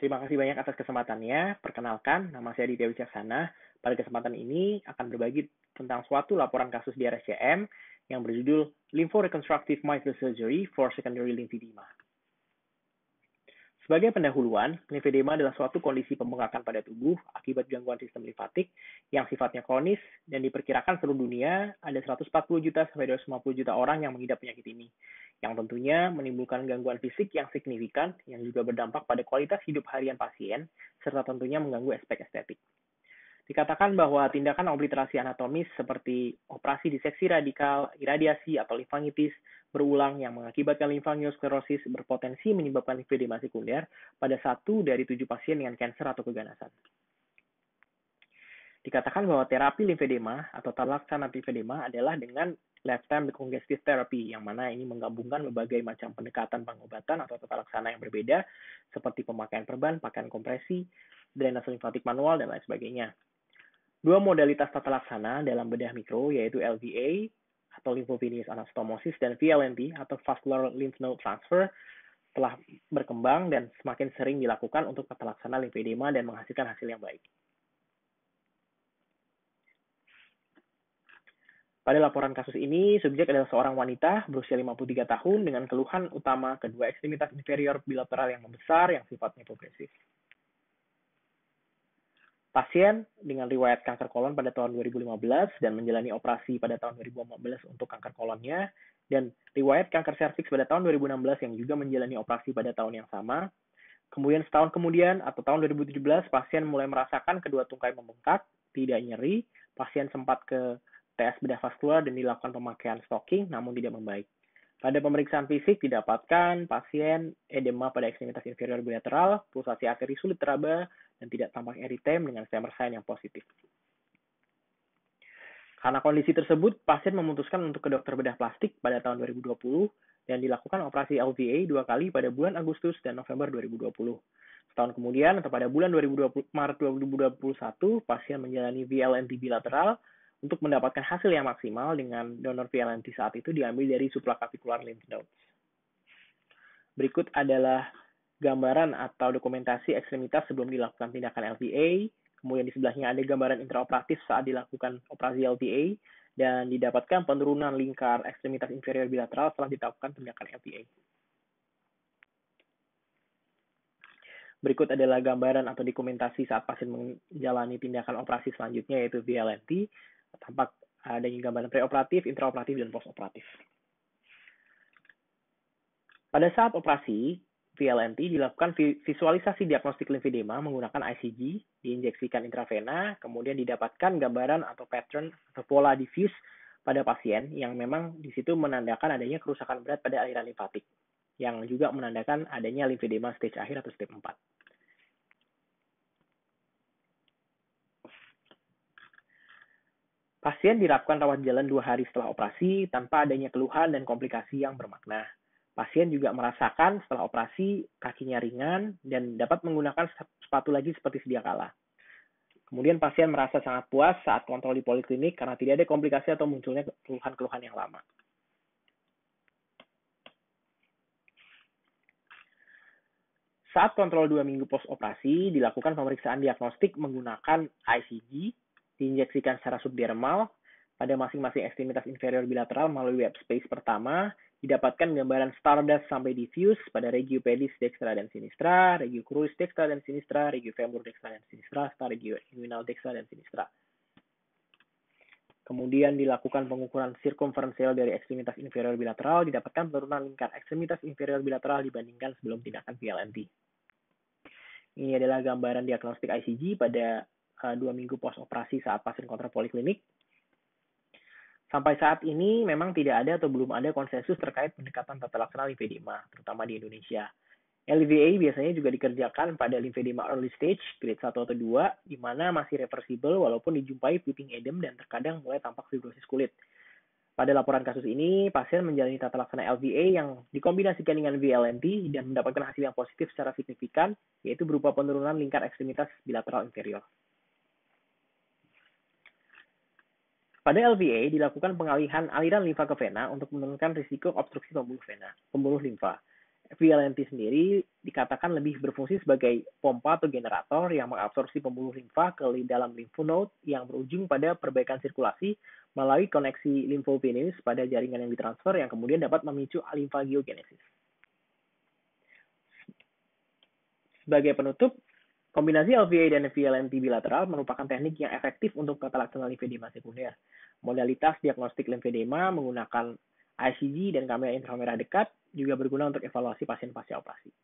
Terima kasih banyak atas kesempatannya. Perkenalkan, nama saya Ditya Wicaksana. Pada kesempatan ini akan berbagi tentang suatu laporan kasus di RSCM yang berjudul Lympho Reconstructive Microsurgery for Secondary Lymphedema. Sebagai pendahuluan, lymphedema adalah suatu kondisi pembengkakan pada tubuh akibat gangguan sistem limfatik yang sifatnya kronis dan diperkirakan seluruh dunia ada 140 juta sampai 250 juta orang yang mengidap penyakit ini yang tentunya menimbulkan gangguan fisik yang signifikan yang juga berdampak pada kualitas hidup harian pasien serta tentunya mengganggu aspek estetik. Dikatakan bahwa tindakan obliterasi anatomis seperti operasi diseksi radikal, iradiasi, atau limfangitis berulang yang mengakibatkan limfangiosklerosis berpotensi menyebabkan lymphedema sekunder pada satu dari tujuh pasien dengan kanker atau keganasan dikatakan bahwa terapi limfedema atau terlaksana limfedema adalah dengan lifetime congestive therapy yang mana ini menggabungkan berbagai macam pendekatan pengobatan atau tata laksana yang berbeda seperti pemakaian perban, pakaian kompresi, drainase limfatik manual dan lain sebagainya. Dua modalitas tata laksana dalam bedah mikro yaitu LVA atau lymphovenous anastomosis dan VLNT atau vascular lymph node transfer telah berkembang dan semakin sering dilakukan untuk tata laksana limfedema dan menghasilkan hasil yang baik. Pada laporan kasus ini, subjek adalah seorang wanita berusia 53 tahun dengan keluhan utama kedua ekstremitas inferior bilateral yang membesar yang sifatnya progresif. Pasien dengan riwayat kanker kolon pada tahun 2015 dan menjalani operasi pada tahun 2015 untuk kanker kolonnya, dan riwayat kanker serviks pada tahun 2016 yang juga menjalani operasi pada tahun yang sama. Kemudian setahun kemudian atau tahun 2017, pasien mulai merasakan kedua tungkai membengkak, tidak nyeri, pasien sempat ke tes bedah vaskular dan dilakukan pemakaian stocking namun tidak membaik. Pada pemeriksaan fisik didapatkan pasien edema pada ekstremitas inferior bilateral, pulsasi arteri sulit teraba, dan tidak tampak eritem dengan tremor sign yang positif. Karena kondisi tersebut, pasien memutuskan untuk ke dokter bedah plastik pada tahun 2020 dan dilakukan operasi LVA dua kali pada bulan Agustus dan November 2020. Setahun kemudian, atau pada bulan 2020, Maret 2021, pasien menjalani VLMT bilateral untuk mendapatkan hasil yang maksimal dengan donor VLNT saat itu diambil dari supraclavicular lymph node. Berikut adalah gambaran atau dokumentasi ekstremitas sebelum dilakukan tindakan LVA. Kemudian di sebelahnya ada gambaran intraoperatif saat dilakukan operasi LVA dan didapatkan penurunan lingkar ekstremitas inferior bilateral setelah dilakukan tindakan LVA. Berikut adalah gambaran atau dokumentasi saat pasien menjalani tindakan operasi selanjutnya yaitu VLNT tampak adanya gambaran preoperatif, intraoperatif, dan postoperatif. Pada saat operasi, VLNT dilakukan visualisasi diagnostik limfedema menggunakan ICG, diinjeksikan intravena, kemudian didapatkan gambaran atau pattern atau pola diffuse pada pasien yang memang di situ menandakan adanya kerusakan berat pada aliran limfatik yang juga menandakan adanya limfedema stage akhir atau stage 4. Pasien dilakukan rawat jalan dua hari setelah operasi tanpa adanya keluhan dan komplikasi yang bermakna. Pasien juga merasakan setelah operasi kakinya ringan dan dapat menggunakan sepatu lagi seperti sedia kala. Kemudian pasien merasa sangat puas saat kontrol di poliklinik karena tidak ada komplikasi atau munculnya keluhan-keluhan yang lama. Saat kontrol dua minggu post operasi, dilakukan pemeriksaan diagnostik menggunakan ICG diinjeksikan secara subdermal pada masing-masing ekstremitas inferior bilateral melalui web space pertama, didapatkan gambaran stardust sampai diffuse pada regio pedis dextra dan sinistra, regio cruris dextra dan sinistra, regio femur dextra dan sinistra, serta regio inguinal dextra dan sinistra. Kemudian dilakukan pengukuran circumferensial dari ekstremitas inferior bilateral, didapatkan penurunan lingkar ekstremitas inferior bilateral dibandingkan sebelum tindakan PLNT. Ini adalah gambaran diagnostik ICG pada Eh, dua minggu post operasi saat pasien kontra poliklinik. Sampai saat ini memang tidak ada atau belum ada konsensus terkait pendekatan tata laksana limfedema, terutama di Indonesia. LVA biasanya juga dikerjakan pada limfedema early stage, grade 1 atau 2, di mana masih reversible walaupun dijumpai puting edem dan terkadang mulai tampak fibrosis kulit. Pada laporan kasus ini, pasien menjalani tata laksana LVA yang dikombinasikan dengan VLNT dan mendapatkan hasil yang positif secara signifikan, yaitu berupa penurunan lingkar ekstremitas bilateral inferior. Pada LVA dilakukan pengalihan aliran limfa ke vena untuk menurunkan risiko obstruksi pembuluh vena, pembuluh limfa. VLNT sendiri dikatakan lebih berfungsi sebagai pompa atau generator yang mengabsorpsi pembuluh limfa ke dalam node yang berujung pada perbaikan sirkulasi melalui koneksi limfopenis pada jaringan yang ditransfer yang kemudian dapat memicu limfagiogenesis. Sebagai penutup, Kombinasi LVA dan VLMT bilateral merupakan teknik yang efektif untuk tata laksana limfedema sekunder. Modalitas diagnostik limfedema menggunakan ICG dan kamera inframerah dekat juga berguna untuk evaluasi pasien pasca operasi.